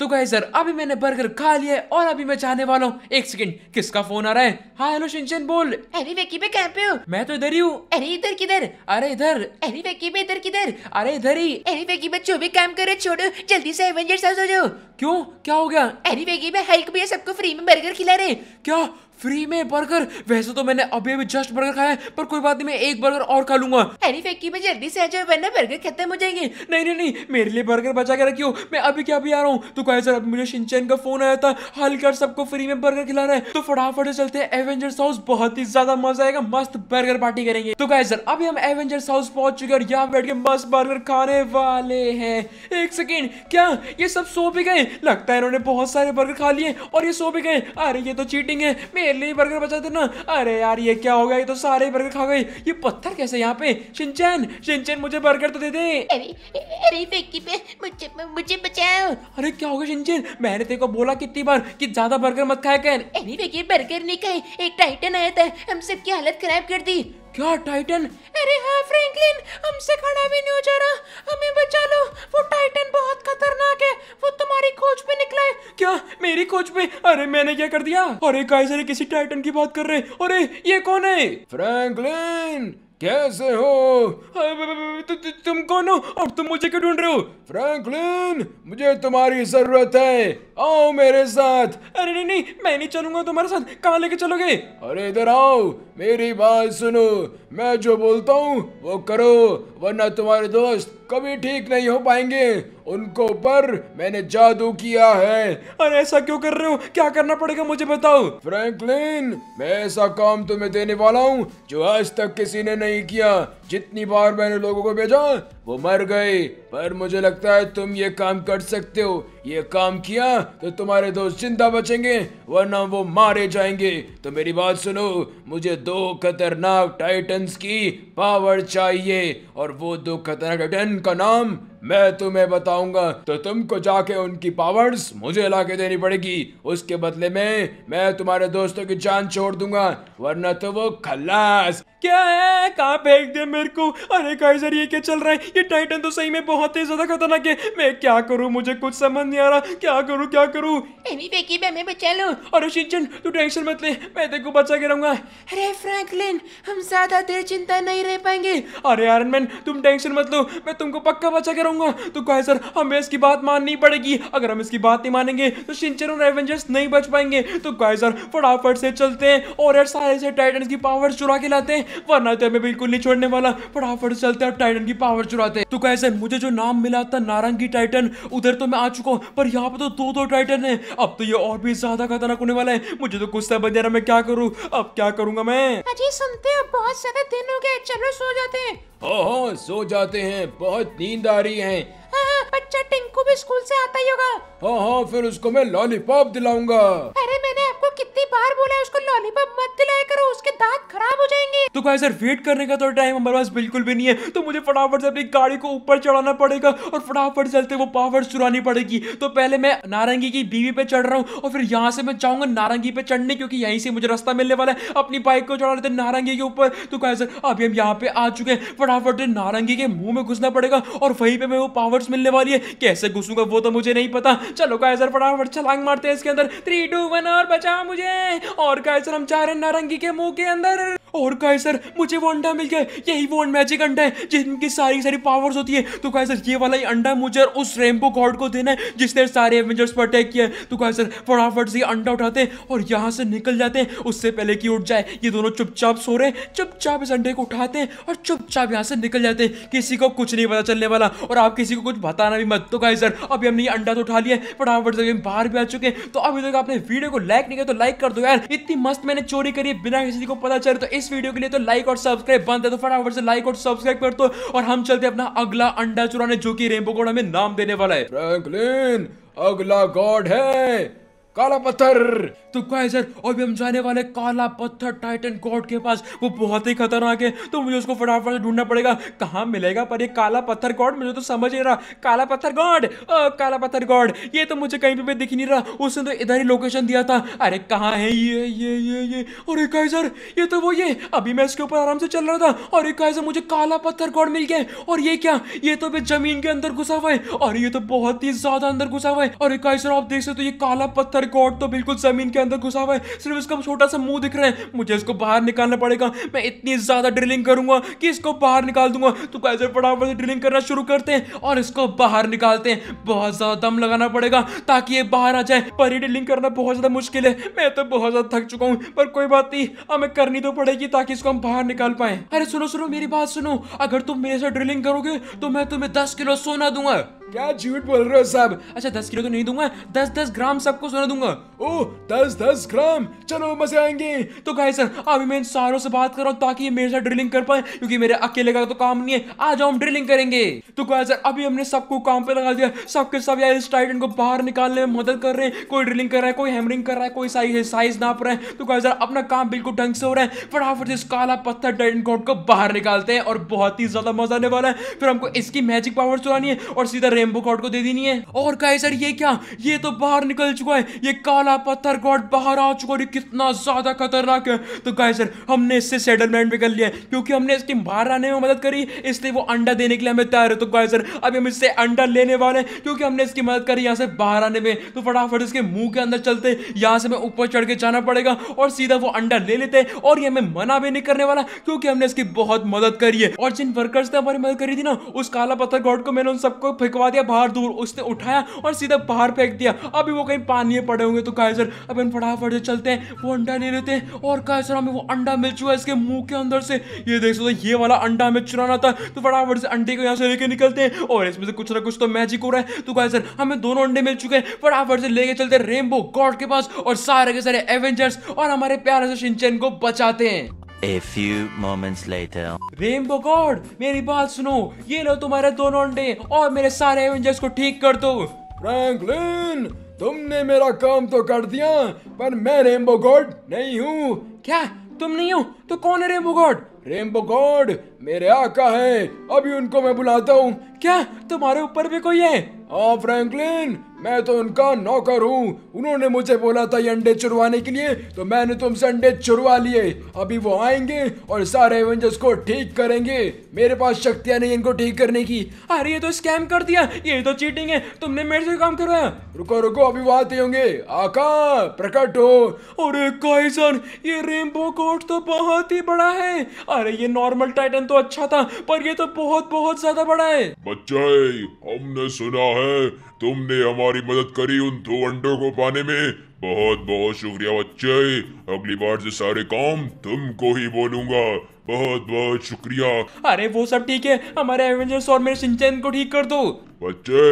तो गाय सर अभी मैंने बर्गर खा लिया है और अभी मैं जाने वाला हूँ एक सेकंड किसका फोन आ रहा है हाँ हेलो शिंचन बोल अरे वेकी पे कह पे हो मैं तो इधर ही हूँ अरे इधर किधर अरे इधर अरे वेकी पे इधर किधर अरे इधर ही अरे वेकी पे जो भी काम करे छोड़ो जल्दी से एवेंजर्स हाउस हो जाओ क्यों क्या हो गया अरे वेकी पे हल्क भैया सबको फ्री में बर्गर खिला रहे क्या फ्री में बर्गर वैसे तो मैंने अभी अभी जस्ट बर्गर खाया है पर कोई बात नहीं मैं एक बर्गर और खा लूंगा अरे फैक्की में जल्दी से आ जाओ वरना बर्गर खत्म हो जाएंगे नहीं नहीं नहीं मेरे लिए बर्गर बचा के रखियो मैं अभी क्या अभी आ रहा हूँ तो कहे सर अभी मुझे शिनचैन का फोन आया था हल्कर सबको फ्री में बर्गर खिला रहे तो फटाफट चलते हैं एवेंजर्स हाउस बहुत ही ज्यादा मजा आएगा मस्त बर्गर पार्टी करेंगे तो कहे सर अभी हम एवेंजर्स हाउस पहुंच चुके और यहाँ बैठ के मस्त बर्गर खाने वाले है एक सेकेंड क्या ये सब सो भी गए लगता है इन्होंने बहुत सारे बर्गर खा लिए और ये सो भी गए अरे ये तो चीटिंग है मैं अकेले ही बर्गर बचा देना अरे यार ये क्या हो गया ये तो सारे बर्गर खा गए ये पत्थर कैसे यहाँ पे शिनचैन शिनचैन मुझे बर्गर तो दे दे अरे अरे फेंकी पे मुझे मुझे बचाओ अरे क्या हो गया शिनचैन मैंने तेरे को बोला कितनी बार कि ज्यादा बर्गर मत खाया कर अरे फेंकी बर्गर नहीं खाए एक टाइटन आया था हम सबकी हालत खराब कर दी क्या टाइटन अरे हाँ फ्रैंकलिन हमसे खड़ा भी नहीं हो जा रहा हमें बचा लो वो टाइटन मेरी कोच में अरे मैंने क्या कर दिया अरे गाइस अरे किसी टाइटन की बात कर रहे अरे ये कौन है फ्रैंकलिन कैसे हो तु, तु, तुम कौन हो और तुम मुझे क्यों ढूंढ रहे हो फ्रैंकलिन मुझे तुम्हारी जरूरत है आओ मेरे साथ अरे नहीं नहीं मैं नहीं चलूंगा तुम्हारे साथ कहाँ लेके चलोगे अरे इधर आओ मेरी बात सुनो मैं जो बोलता हूँ वो करो वरना तुम्हारे दोस्त कभी ठीक नहीं हो पाएंगे उनको पर मैंने जादू किया है अरे ऐसा क्यों कर रहे हो क्या करना पड़ेगा मुझे बताओ फ्रैंकलिन मैं ऐसा काम तुम्हें देने वाला हूँ जो आज तक किसी ने नहीं किया जितनी बार मैंने लोगों को भेजा वो मर गई पर मुझे लगता है तुम ये काम कर सकते हो ये काम किया तो तुम्हारे दोस्त जिंदा बचेंगे वरना वो मारे जाएंगे तो मेरी बात सुनो मुझे दो खतरनाक टाइटन्स की पावर चाहिए और वो दो खतरनाक टाइटन का नाम मैं तुम्हें बताऊंगा तो तुमको जाके उनकी पावर्स मुझे ला के देनी पड़ेगी उसके बदले में मैं तुम्हारे दोस्तों की जान छोड़ दूंगा वरना तो वो खल्लास क्या है कहाँ फेंक दे मेरे को अरे काइजर ये क्या चल रहा है ये टाइटन तो सही में बहुत ही ज्यादा खतरनाक है मैं क्या करूँ मुझे कुछ समझ नहीं आ रहा क्या करूँ क्या करूँ मैं बचा लो अरे शिंचन तू टेंशन मत ले मैं तेरे को बचा के रहूंगा अरे फ्रैंकलिन हम ज्यादा देर चिंता नहीं रह पाएंगे अरे आयरन मैन तुम टेंशन मत लो मैं तुमको पक्का बचा के करूंगा तो कहे सर हमें इसकी बात माननी पड़ेगी अगर हम इसकी बात नहीं मानेंगे तो सिंचर और एवेंजर्स नहीं बच पाएंगे तो कहे सर फटाफट से चलते हैं और यार सारे से टाइटन की पावर चुरा के लाते हैं वरना तो हमें बिल्कुल नहीं छोड़ने वाला फटाफट से चलते हैं टाइटन की पावर चुराते तो कहे सर मुझे जो नाम मिला था नारंगी टाइटन उधर तो मैं आ चुका हूँ पर यहाँ पर तो दो दो टाइटन है अब तो ये और भी ज्यादा खतरनाक होने वाला है मुझे तो गुस्सा बन जा रहा मैं क्या करूँ अब क्या करूंगा मैं अजी सुनते हैं बहुत ज्यादा दिन हो गए चलो सो जाते हैं ओहो हाँ, हाँ, सो जाते हैं बहुत नींद आ रही है हाँ, बच्चा टिंकू भी स्कूल से आता ही होगा हाँ हाँ फिर उसको मैं लॉलीपॉप दिलाऊंगा अरे मैंने आपको कितनी बार बोला है उसको लॉलीपॉप मत दिलाया करो दांत खराब हो जाएंगे तो भाई सर वेट करने का तो टाइम हमारे पास बिल्कुल भी नहीं है तो मुझे फटाफट से अपनी गाड़ी को ऊपर चढ़ाना पड़ेगा और फटाफट चलते वो पावर चुरानी पड़ेगी तो पहले मैं नारंगी की बीवी पे चढ़ रहा हूँ और फिर यहाँ से मैं चाहूंगा नारंगी पे चढ़ने क्योंकि यहीं से मुझे रास्ता मिलने वाला है अपनी बाइक को चढ़ा लेते नारंगी के ऊपर तो कहा सर अभी हम यहाँ पे आ चुके हैं फटाफट नारंगी के मुंह में घुसना पड़ेगा और वहीं पे मैं वो पावर्स मिलने वाली है कैसे घुसूंगा वो तो मुझे नहीं पता चलो कहा सर फटाफट छलांग मारते हैं इसके अंदर थ्री टू वन और बचा मुझे और कहा सर हम चाह रहे नारंगी के मुंह के अंदर और गाय सर मुझे वो अंडा मिल गया यही वो मैजिक अंडा है जिनकी सारी सारी पावर्स होती है तो गाय सर ये वाला ही अंडा मुझे उस रेमबो गॉड को देना है जिसने सारे एवेंजर्स पर अटैक किया है तो गाय सर फटाफट से अंडा उठाते हैं और यहाँ से निकल जाते हैं उससे पहले कि उठ जाए ये दोनों चुपचाप सो रहे हैं चुपचाप इस अंडे को उठाते हैं और चुपचाप यहाँ से निकल जाते हैं किसी को कुछ नहीं पता चलने वाला और आप किसी को कुछ बताना भी मत तो गाय सर अभी हमने ये अंडा तो उठा लिया फटाफट से बाहर भी आ चुके हैं तो अभी तक आपने वीडियो को लाइक नहीं किया तो लाइक कर दो यार इतनी मस्त मैंने चोरी करी बिना किसी को पता चले तो इस वीडियो के लिए तो लाइक और सब्सक्राइब बंद है तो फटाफट से लाइक और सब्सक्राइब कर दो और हम चलते अपना अगला अंडा चुराने जो कि रेमबो कोड हमें नाम देने वाला है अगला गॉड है काला पत्थर तो सर अभी हम जाने वाले काला पत्थर टाइटन गॉड के पास वो बहुत ही खतरनाक है तो मुझे उसको फटाफट से ढूंढना पड़ेगा कहाँ मिलेगा पर ये काला पत्थर गॉड मुझे तो समझ नहीं रहा काला पत्थर गॉड काला पत्थर गॉड ये तो मुझे कहीं पे भी दिख नहीं रहा उसने तो इधर ही लोकेशन दिया था अरे कहाँ है ये ये ये ये अरे काइजर ये तो वो ये अभी मैं इसके ऊपर आराम से चल रहा था और ये काइजर मुझे काला पत्थर गॉड मिल गया और ये क्या ये तो भी जमीन के अंदर घुसा हुआ है और ये तो बहुत ही ज्यादा अंदर घुसा हुआ है और काइजर आप देख सकते हो ये काला पत्थर गॉड तो बिल्कुल जमीन के अंदर घुसा हुआ है सिर्फ इसका छोटा सा मुंह दिख रहा है मुझे इसको बाहर निकालना पड़ेगा मैं इतनी ज्यादा ड्रिलिंग करूंगा कि इसको बाहर निकाल दूंगा तो कैसे फटाफट से ड्रिलिंग करना शुरू करते हैं और इसको बाहर निकालते हैं बहुत ज्यादा दम लगाना पड़ेगा ताकि ये बाहर आ जाए पर ड्रिलिंग करना बहुत ज्यादा मुश्किल है मैं तो बहुत ज्यादा थक चुका हूँ पर कोई बात नहीं हमें करनी तो पड़ेगी ताकि इसको हम बाहर निकाल पाए अरे सुनो सुनो मेरी बात सुनो अगर तुम मेरे से ड्रिलिंग करोगे तो मैं तुम्हें दस किलो सोना दूंगा क्या झूठ बोल रहे हो साहब अच्छा दस किलो तो नहीं दूंगा दस दस ग्राम सबको सोना दूंगा ओ दस दस ग्राम चलो मजे आएंगे तो कहे सर अभी मैं इन सारों से बात कर रहा हूँ ताकि ये मेरे साथ ड्रिलिंग कर पाए क्योंकि मेरे अकेले का तो काम नहीं है आ जाओ हम ड्रिलिंग करेंगे तो कहे सर अभी हमने सबको काम पे लगा दिया सबके सब यार इस टाइटन को बाहर निकालने में मदद कर रहे हैं कोई ड्रिलिंग कर रहा है कोई हैमरिंग कर रहा है कोई साइज साइज नाप रहा है तो कहे सर अपना काम बिल्कुल ढंग से हो रहा है फटाफट से इस काला पत्थर टाइटन कोट को बाहर निकालते हैं और बहुत ही ज्यादा मजा आने वाला है फिर हमको इसकी मैजिक पावर चुरानी है और सीधा रेमबो गॉड को दे देनी है और कहे सर ये क्या ये तो बाहर निकल चुका है ये काला पत्थर गॉड बाहर आ चुका है कितना ज्यादा खतरनाक है तो कहे सर हमने इससे सेटलमेंट भी कर लिया क्योंकि हमने इसकी बाहर आने में मदद करी इसलिए वो अंडा देने के लिए हमें तैयार है तो कहे सर अभी हम इससे अंडा लेने वाले हैं क्योंकि हमने इसकी मदद करी यहाँ से बाहर आने में तो फटाफट इसके मुंह के अंदर चलते यहाँ से हमें ऊपर चढ़ के जाना पड़ेगा और सीधा वो अंडा ले लेते हैं और ये हमें मना भी नहीं करने वाला क्योंकि हमने इसकी बहुत मदद करी है और जिन वर्कर्स ने हमारी मदद करी थी ना उस काला पत्थर गॉड को मैंने उन सबको फेंकवा भगा दिया बाहर दूर उसने उठाया और सीधा बाहर फेंक दिया अभी वो कहीं पानी में पड़े होंगे तो कायसर अब हम फटाफट से चलते हैं वो अंडा ले लेते हैं और कायसर हमें वो अंडा मिल चुका है इसके मुंह के अंदर से ये देख सकते ये वाला अंडा हमें चुराना था तो फटाफट से अंडे को यहाँ से लेके निकलते हैं और इसमें से कुछ ना कुछ तो मैजिक हो रहा है तो कायसर हमें दोनों अंडे मिल चुके हैं फटाफट से लेके चलते हैं रेनबो गॉड के पास और सारे के सारे एवेंजर्स और हमारे प्यारे से सिंचन को बचाते हैं A few moments later. Rainbow God, मेरी बात सुनो ये लो तुम्हारे दोनों अंडे और मेरे सारे एवेंजर्स को ठीक कर दो Franklin, तुमने मेरा काम तो कर दिया पर मैं रेमबो गॉड नहीं हूँ क्या तुम नहीं हो तो कौन है रेमबो गॉड रेमबो गॉड मेरे आका है अभी उनको मैं बुलाता हूँ क्या तुम्हारे ऊपर भी कोई है हाँ फ्रैंकलिन मैं तो उनका नौकर हूँ उन्होंने मुझे बोला था ये अंडे चुरवाने के लिए तो मैंने तुमसे अंडे चुरवा लिए अभी वो आएंगे और सारे एवेंजर्स को ठीक करेंगे मेरे पास शक्तियाँ नहीं इनको ठीक करने की अरे ये तो स्कैम कर दिया ये तो चीटिंग है तुमने मेरे से काम करवाया रुको रुको अभी वो आते होंगे आका प्रकट हो अरे काइजन ये रेनबो कोट तो बहुत ही बड़ा है अरे ये नॉर्मल टाइटन तो अच्छा था पर ये तो बहुत बहुत ज्यादा बड़ा है बच्चे हमने सुना है तुमने हमारी मदद करी उन दो अंडों को पाने में बहुत बहुत शुक्रिया बच्चे अगली बार से सारे काम तुमको ही बोलूंगा बहुत बहुत शुक्रिया अरे वो सब ठीक है हमारे एवेंजर्स और मेरे सिंचन को ठीक कर दो बच्चे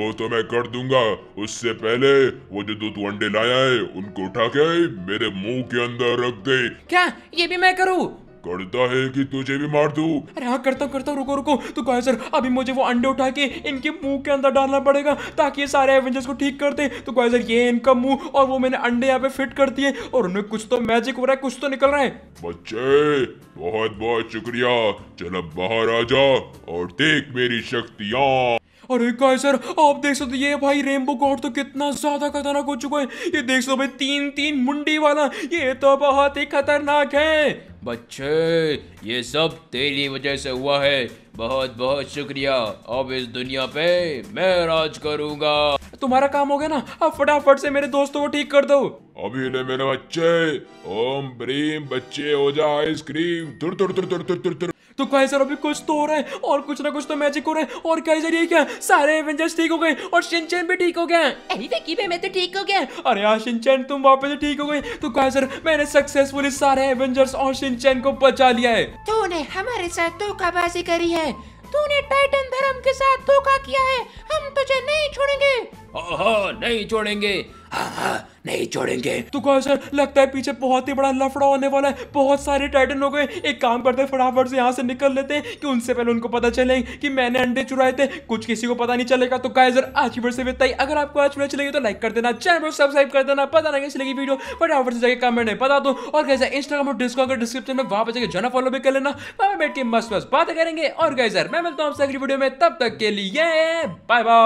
वो तो मैं कर दूंगा उससे पहले वो जो दो तू अंडे लाया है उनको उठा के मेरे मुंह के अंदर रख दे क्या ये भी मैं करूँ करता है कि तुझे भी मार दू अरे हाँ करता हूँ करता रुको रुको तो कहे सर अभी मुझे वो अंडे उठा के इनके मुंह के अंदर डालना पड़ेगा ताकि ये सारे एवेंजर्स को ठीक करते तो कहे सर ये इनका मुंह और वो मैंने अंडे यहाँ पे फिट कर दिए और उनमें कुछ तो मैजिक हो रहा है कुछ तो निकल रहा है बच्चे बहुत बहुत शुक्रिया चल बाहर आ जा और देख मेरी शक्तियाँ अरे एक गाइस यार आप देख सकते ये भाई रेनबो गॉड तो कितना ज्यादा खतरनाक हो चुका है ये देख सकते भाई तीन तीन मुंडी वाला ये तो बहुत ही खतरनाक है बच्चे ये सब तेरी वजह से हुआ है बहुत बहुत शुक्रिया अब इस दुनिया पे मैं राज करूंगा तुम्हारा काम हो गया ना अब फटाफट से मेरे दोस्तों को ठीक कर दो अभी ने मेरे बच्चे ओम ब्रीम बच्चे हो जा आइसक्रीम तुर तुर तुर तुर तुर तुर तुर तो कहीं सर अभी कुछ तो हो रहा है और कुछ ना कुछ तो मैजिक हो रहा है और कहीं सर ये क्या सारे एवेंजर्स ठीक हो गए और शिनचैन भी ठीक हो गया अरे मैं तो ठीक हो गया अरे यार शिनचैन तुम वापस ठीक हो गए तो कहीं सर मैंने सक्सेसफुली सारे एवेंजर्स और शिनचैन को बचा लिया है तूने हमारे साथ धोखाबाजी करी है तूने टाइटन धर्म के साथ धोखा किया है हम तुझे नहीं छोड़ेंगे हाँ नहीं छोड़ेंगे नहीं छोड़ेंगे तो लगता है पीछे बहुत ही बड़ा लफड़ा होने वाला है बहुत सारे टाइटन हो गए एक काम करते हैं फटाफट से यहाँ से निकल लेते हैं कि उनसे पहले उनको पता चले कि मैंने अंडे चुराए थे कुछ किसी को पता नहीं चलेगा तो गाइजर आज की से अगर आपको आज वीडियो अच्छी लगी तो लाइक कर देना चैनल को सब्सक्राइब कर देना पता नहीं कैसी लगी वीडियो फटाफट से जाकर कमेंट में बता दो और कैसे इंस्टाग्राम और डिस्काउंट डिस्क्रिप्शन में वहां पर जाकर जाना फॉलो भी कर लेना बैठ के मस्त मस्त बात करेंगे और कैसे मैं मिलता हूँ आपसे अगली वीडियो में तब तक के लिए बाय बाय